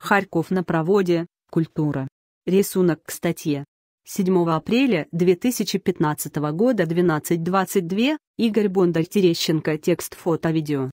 Харьков на проводе, культура. Рисунок к статье. 7 апреля 2015 года 12.22, Игорь Бондарь-Терещенко, текст фото-видео.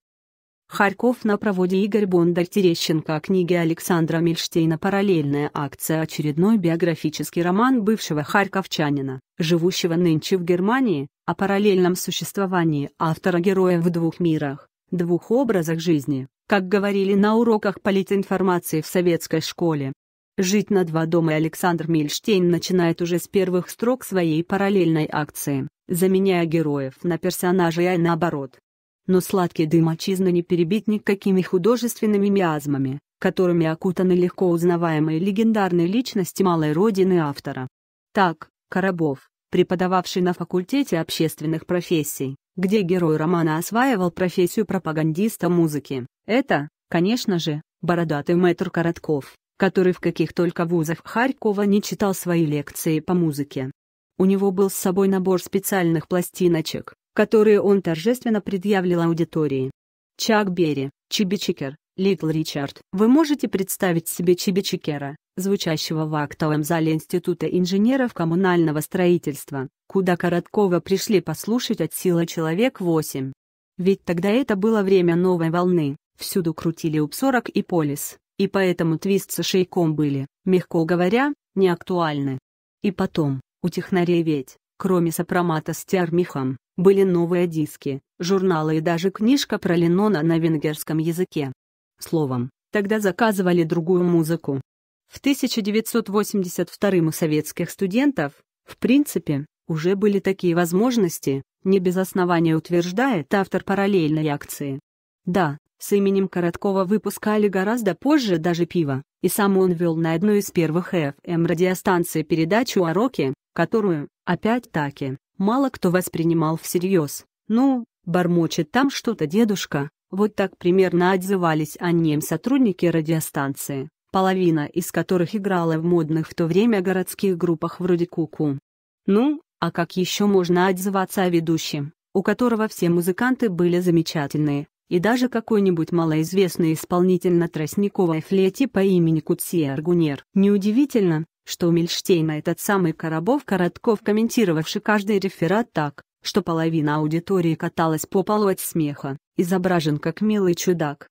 Харьков на проводе Игорь Бондарь-Терещенко о книге Александра Мельштейна. «Параллельная акция» очередной биографический роман бывшего харьковчанина, живущего нынче в Германии, о параллельном существовании автора-героя в двух мирах, двух образах жизни как говорили на уроках политинформации в советской школе. Жить на два дома Александр Мильштейн начинает уже с первых строк своей параллельной акции, заменяя героев на персонажей, а наоборот. Но сладкий дым отчизны не перебить никакими художественными миазмами, которыми окутаны легко узнаваемые легендарные личности малой родины автора. Так, Коробов, преподававший на факультете общественных профессий, где герой романа осваивал профессию пропагандиста музыки, это, конечно же, бородатый мэтр Коротков, который в каких только вузах Харькова не читал свои лекции по музыке. У него был с собой набор специальных пластиночек, которые он торжественно предъявлял аудитории. Чак Берри, Чибичикер, Литл Ричард. Вы можете представить себе Чибичикера, звучащего в актовом зале Института инженеров коммунального строительства, куда Короткова пришли послушать от силы человек 8. Ведь тогда это было время новой волны, Всюду крутили упсорок и Полис, и поэтому твист со шейком были, мягко говоря, неактуальны. И потом, у технарей ведь, кроме сопромата с термихом, были новые диски, журналы и даже книжка про Леннона на венгерском языке. Словом, тогда заказывали другую музыку. В 1982 у советских студентов, в принципе, уже были такие возможности, не без основания утверждает автор параллельной акции. Да, с именем Короткова выпускали гораздо позже даже пиво, и сам он вел на одной из первых FM-радиостанций передачу о роке, которую, опять-таки, мало кто воспринимал всерьез. «Ну, бормочет там что-то дедушка», вот так примерно отзывались о нем сотрудники радиостанции, половина из которых играла в модных в то время городских группах вроде Куку. -ку. Ну, а как еще можно отзываться о ведущем, у которого все музыканты были замечательные, и даже какой-нибудь малоизвестный исполнитель на тростниковой флейте по имени Кутсия Аргунер. Неудивительно, что у Мельштейна этот самый Коробов Коротков комментировавший каждый реферат так, что половина аудитории каталась по полу от смеха, изображен как милый чудак.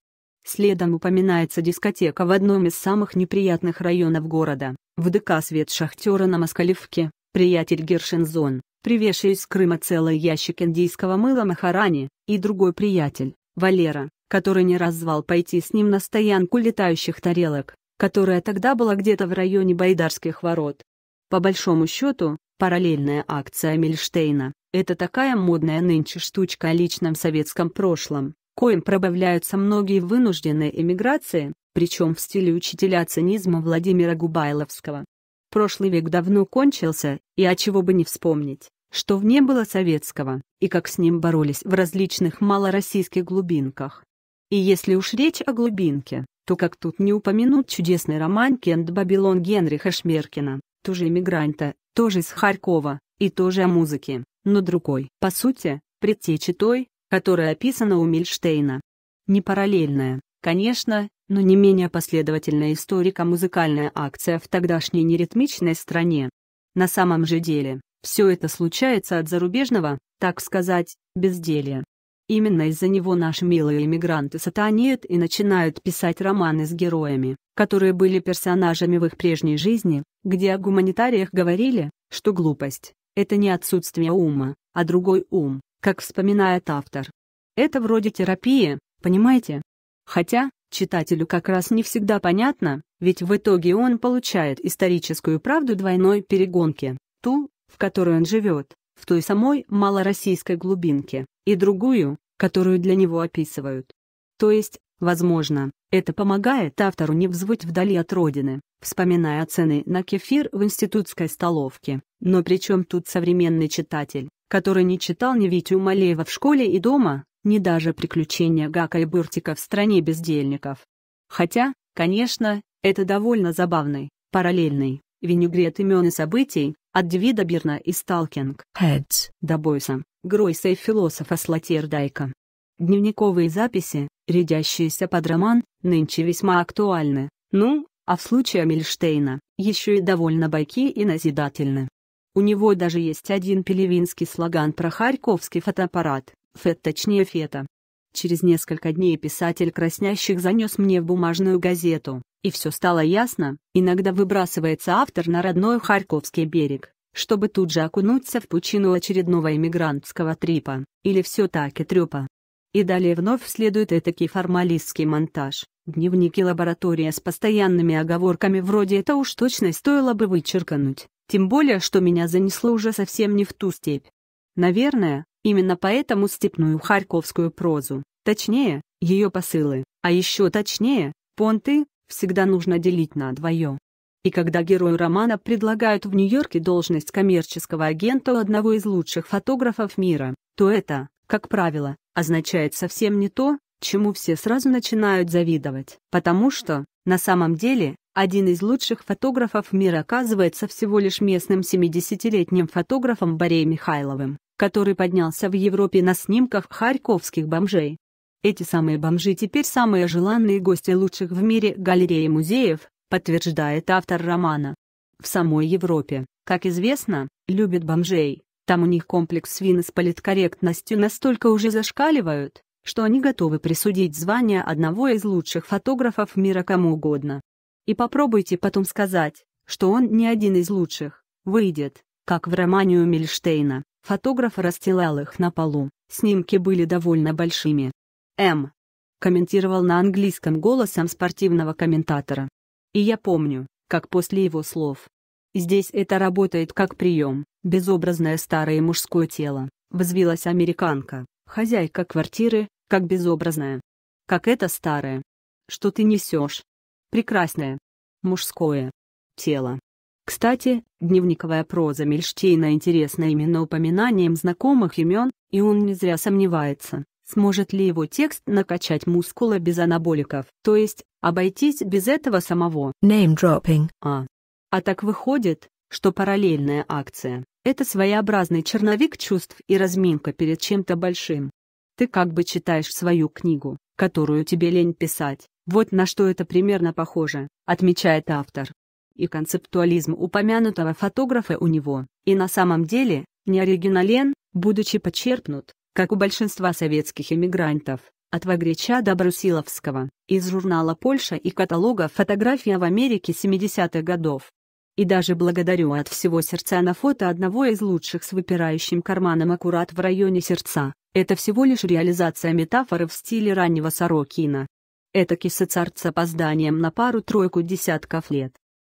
Следом упоминается дискотека в одном из самых неприятных районов города, в ДК «Свет шахтера» на Москалевке, приятель Гершензон, привезший из Крыма целый ящик индийского мыла Махарани, и другой приятель, Валера, который не раз звал пойти с ним на стоянку летающих тарелок, которая тогда была где-то в районе Байдарских ворот. По большому счету, параллельная акция Мильштейна – это такая модная нынче штучка о личном советском прошлом, коим пробавляются многие вынужденные эмиграции, причем в стиле учителя цинизма Владимира Губайловского. Прошлый век давно кончился, и о чего бы не вспомнить что вне было советского и как с ним боролись в различных малороссийских глубинках. И если уж речь о глубинке, то как тут не упомянуть чудесный роман «Кент Бабилон» Генриха Шмеркина, тоже эмигранта, тоже из Харькова, и тоже о музыке, но другой, по сути, предтечи той, которая описана у Мильштейна. Не параллельная, конечно, но не менее последовательная историка музыкальная акция в тогдашней неритмичной стране. На самом же деле, все это случается от зарубежного, так сказать, безделия. Именно из-за него наши милые эмигранты сатанеют и начинают писать романы с героями, которые были персонажами в их прежней жизни, где о гуманитариях говорили, что глупость – это не отсутствие ума, а другой ум, как вспоминает автор. Это вроде терапии, понимаете? Хотя, читателю как раз не всегда понятно, ведь в итоге он получает историческую правду двойной перегонки, ту, в которой он живет, в той самой малороссийской глубинке, и другую, которую для него описывают. То есть, возможно, это помогает автору не взвыть вдали от родины, вспоминая цены на кефир в институтской столовке. Но причем тут современный читатель, который не читал ни Витю Малеева в школе и дома, ни даже приключения Гака и Буртика в стране бездельников. Хотя, конечно, это довольно забавный, параллельный, винегрет имен и событий, от Девида Бирна и «Сталкинг Heads» до Бойса, Гройса и философа Слоттердайка. Дневниковые записи, рядящиеся под роман, нынче весьма актуальны, ну, а в случае Амельштейна, еще и довольно байки и назидательны. У него даже есть один пелевинский слоган про харьковский фотоаппарат, фет точнее фета, Через несколько дней писатель краснящих занес мне в бумажную газету, и все стало ясно, иногда выбрасывается автор на родной Харьковский берег, чтобы тут же окунуться в пучину очередного эмигрантского трипа, или все-таки трепа. И далее вновь следует этакий формалистский монтаж. Дневники лаборатория с постоянными оговорками вроде «это уж точно стоило бы вычеркнуть», тем более, что меня занесло уже совсем не в ту степь. Наверное, Именно поэтому степную харьковскую прозу, точнее, ее посылы, а еще точнее, понты, всегда нужно делить на двое. И когда герою романа предлагают в Нью-Йорке должность коммерческого агента у одного из лучших фотографов мира, то это, как правило, означает совсем не то, чему все сразу начинают завидовать. Потому что, на самом деле, один из лучших фотографов мира оказывается всего лишь местным 70-летним фотографом Бореем Михайловым который поднялся в Европе на снимках харьковских бомжей. Эти самые бомжи теперь самые желанные гости лучших в мире галереи музеев, подтверждает автор романа. В самой Европе, как известно, любят бомжей, там у них комплекс свины с политкорректностью настолько уже зашкаливают, что они готовы присудить звание одного из лучших фотографов мира кому угодно. И попробуйте потом сказать, что он не один из лучших, выйдет, как в романе у Мильштейна. Фотограф расстилал их на полу, снимки были довольно большими. «М», — комментировал на английском голосом спортивного комментатора. И я помню, как после его слов. Здесь это работает как прием, безобразное старое мужское тело, взвилась американка, хозяйка квартиры, как безобразная. Как это старое. Что ты несешь? Прекрасное. Мужское. Тело. Кстати, дневниковая проза Мельштейна интересна именно упоминанием знакомых имен, и он не зря сомневается, сможет ли его текст накачать мускулы без анаболиков, то есть обойтись без этого самого name-dropping. А. а так выходит, что параллельная акция — это своеобразный черновик чувств и разминка перед чем-то большим. Ты как бы читаешь свою книгу, которую тебе лень писать. Вот на что это примерно похоже, отмечает автор и концептуализм упомянутого фотографа у него, и на самом деле, не оригинален, будучи подчеркнут, как у большинства советских эмигрантов, от Вагрича до Брусиловского, из журнала «Польша» и каталога «Фотография в Америке 70-х годов». И даже благодарю от всего сердца на фото одного из лучших с выпирающим карманом аккурат в районе сердца. Это всего лишь реализация метафоры в стиле раннего Сорокина. Это соцарт с опозданием на пару-тройку десятков лет.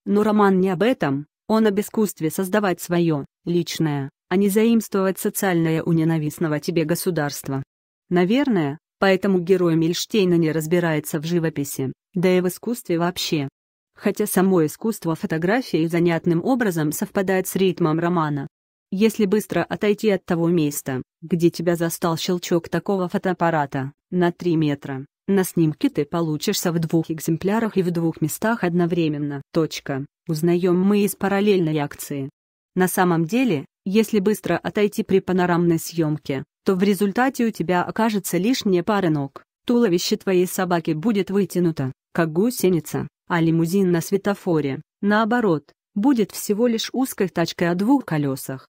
Но роман не об этом, он об искусстве создавать свое, личное, а не заимствовать социальное у ненавистного тебе государства. Наверное, поэтому герой Мильштейна не разбирается в живописи, да и в искусстве вообще. Хотя само искусство фотографии занятным образом совпадает с ритмом романа. Если быстро отойти от того места, где тебя застал щелчок такого фотоаппарата, на 3 метра, на снимке ты получишься в двух экземплярах и в двух местах одновременно. Точка. Узнаем мы из параллельной акции. На самом деле, если быстро отойти при панорамной съемке, то в результате у тебя окажется лишняя пара ног, туловище твоей собаки будет вытянуто, как гусеница, а лимузин на светофоре, наоборот, будет всего лишь узкой тачкой о двух колесах.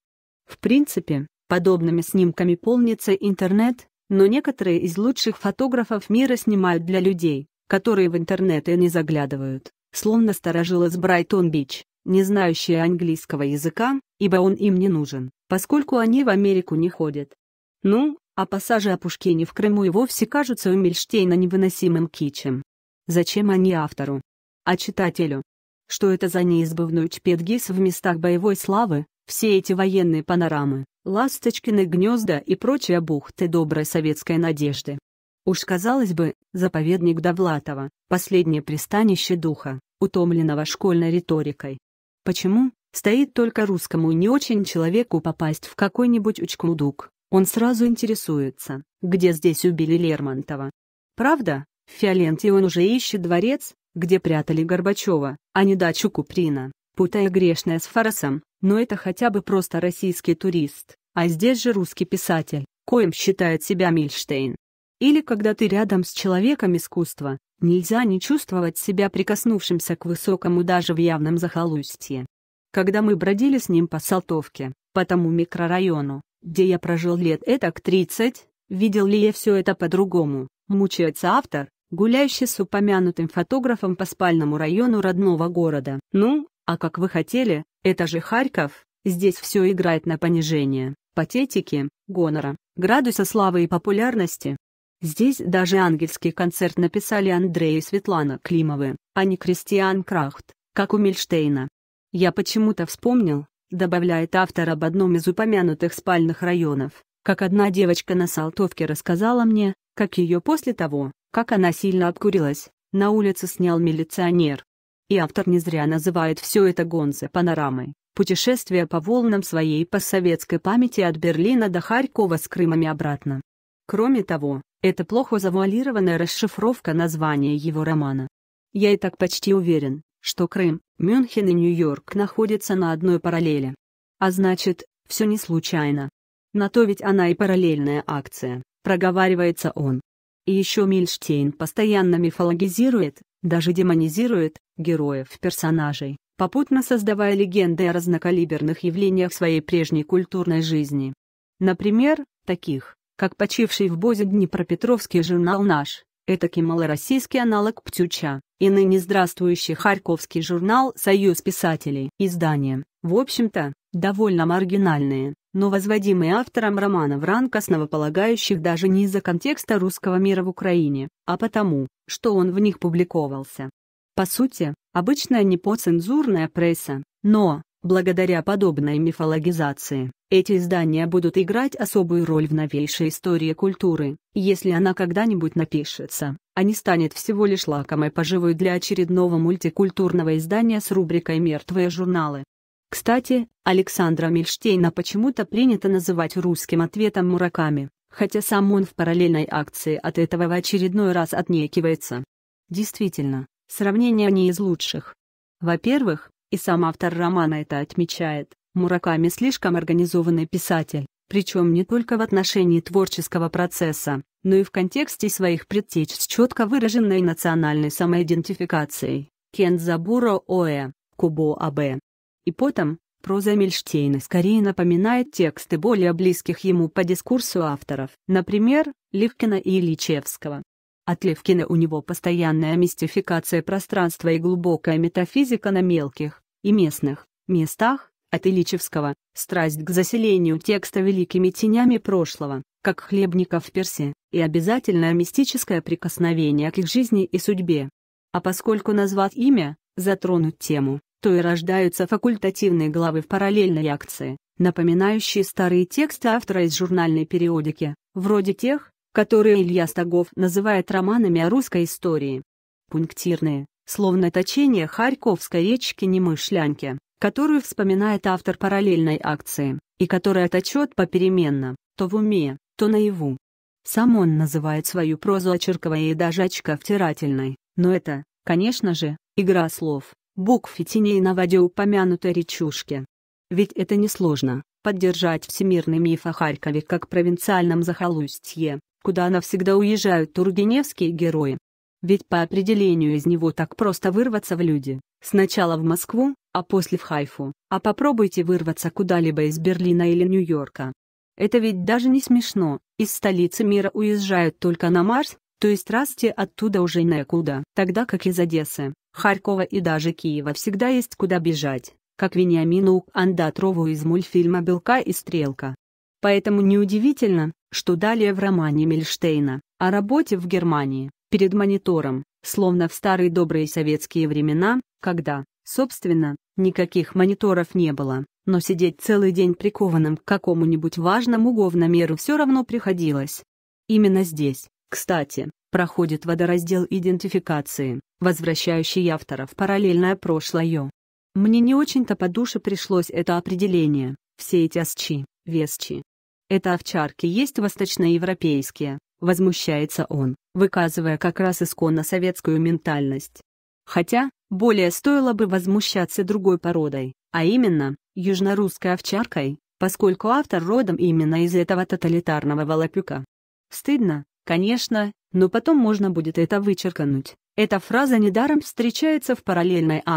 В принципе, подобными снимками полнится интернет, но некоторые из лучших фотографов мира снимают для людей, которые в интернет и не заглядывают, словно старожила с Брайтон-Бич, не знающие английского языка, ибо он им не нужен, поскольку они в Америку не ходят. Ну, а пассажи о Пушкине в Крыму и вовсе кажутся у Мельштейна невыносимым кичем. Зачем они автору? А читателю? Что это за неизбывную чпетгис в местах боевой славы, все эти военные панорамы, Ласточкины гнезда и прочая бухты доброй советской надежды. Уж, казалось бы, заповедник Довлатова, последнее пристанище духа, утомленного школьной риторикой. Почему, стоит только русскому не очень человеку попасть в какой-нибудь учкудук, он сразу интересуется, где здесь убили Лермонтова. Правда, в Фиоленте он уже ищет дворец, где прятали Горбачева, а не дачу Куприна, путая грешное с фарсом, но это хотя бы просто российский турист а здесь же русский писатель, коим считает себя Мильштейн. Или когда ты рядом с человеком искусства, нельзя не чувствовать себя прикоснувшимся к высокому даже в явном захолустье. Когда мы бродили с ним по Салтовке, по тому микрорайону, где я прожил лет этак 30, видел ли я все это по-другому, мучается автор, гуляющий с упомянутым фотографом по спальному району родного города. Ну, а как вы хотели, это же Харьков, здесь все играет на понижение патетики, гонора, градуса славы и популярности. Здесь даже ангельский концерт написали Андрей и Светлана Климовы, а не Кристиан Крахт, как у Мильштейна. Я почему-то вспомнил, добавляет автор об одном из упомянутых спальных районов, как одна девочка на Салтовке рассказала мне, как ее после того, как она сильно обкурилась, на улице снял милиционер. И автор не зря называет все это гонце панорамой путешествие по волнам своей по советской памяти от Берлина до Харькова с Крымом и обратно. Кроме того, это плохо завуалированная расшифровка названия его романа. Я и так почти уверен, что Крым, Мюнхен и Нью-Йорк находятся на одной параллели. А значит, все не случайно. На то ведь она и параллельная акция, проговаривается он. И еще Мильштейн постоянно мифологизирует, даже демонизирует, героев-персонажей, попутно создавая легенды о разнокалиберных явлениях своей прежней культурной жизни. Например, таких, как почивший в Бозе Днепропетровский журнал «Наш», этакий малороссийский аналог «Птюча», и ныне здравствующий харьковский журнал «Союз писателей». Издания, в общем-то, довольно маргинальные, но возводимые автором романа в ранг основополагающих даже не из-за контекста русского мира в Украине, а потому, что он в них публиковался. По сути, обычная непоцензурная пресса, но, благодаря подобной мифологизации, эти издания будут играть особую роль в новейшей истории культуры, если она когда-нибудь напишется, а не станет всего лишь лакомой поживой для очередного мультикультурного издания с рубрикой «Мертвые журналы». Кстати, Александра Мельштейна почему-то принято называть русским ответом Мураками, хотя сам он в параллельной акции от этого в очередной раз отнекивается. Действительно, Сравнение не из лучших. Во-первых, и сам автор романа это отмечает, Мураками слишком организованный писатель, причем не только в отношении творческого процесса, но и в контексте своих предтеч с четко выраженной национальной самоидентификацией. Кен Оэ, Кубо Абе. И потом, проза Мельштейна скорее напоминает тексты более близких ему по дискурсу авторов, например, Ливкина и Ильичевского. От Левкина у него постоянная мистификация пространства и глубокая метафизика на мелких и местных местах, от Ильичевского, страсть к заселению текста великими тенями прошлого, как хлебников в Персе, и обязательное мистическое прикосновение к их жизни и судьбе. А поскольку назвать имя, затронуть тему, то и рождаются факультативные главы в параллельной акции, напоминающие старые тексты автора из журнальной периодики, вроде тех, которые Илья Стогов называет романами о русской истории. Пунктирные, словно точение Харьковской речки Немышлянки, которую вспоминает автор параллельной акции, и которая точет попеременно, то в уме, то наяву. Сам он называет свою прозу очерковой и даже очковтирательной, но это, конечно же, игра слов, букв и теней на воде упомянутой речушки. Ведь это несложно — поддержать всемирный миф о Харькове как провинциальном захолустье, куда она всегда уезжают тургеневские герои. Ведь по определению из него так просто вырваться в люди. Сначала в Москву, а после в Хайфу. А попробуйте вырваться куда-либо из Берлина или Нью-Йорка. Это ведь даже не смешно. Из столицы мира уезжают только на Марс, то есть расти оттуда уже некуда. Тогда как из Одессы, Харькова и даже Киева всегда есть куда бежать, как Вениамину Андатрову из мультфильма «Белка и Стрелка». Поэтому неудивительно, что далее в романе Мельштейна о работе в Германии, перед монитором, словно в старые добрые советские времена, когда, собственно, никаких мониторов не было, но сидеть целый день прикованным к какому-нибудь важному говномеру все равно приходилось. Именно здесь, кстати, проходит водораздел идентификации, возвращающий автора в параллельное прошлое. Мне не очень-то по душе пришлось это определение, все эти асчи, весчи, это овчарки есть восточноевропейские, возмущается он, выказывая как раз исконно советскую ментальность. Хотя, более стоило бы возмущаться другой породой, а именно, южнорусской овчаркой, поскольку автор родом именно из этого тоталитарного волопюка. Стыдно, конечно, но потом можно будет это вычеркнуть. Эта фраза недаром встречается в параллельной А.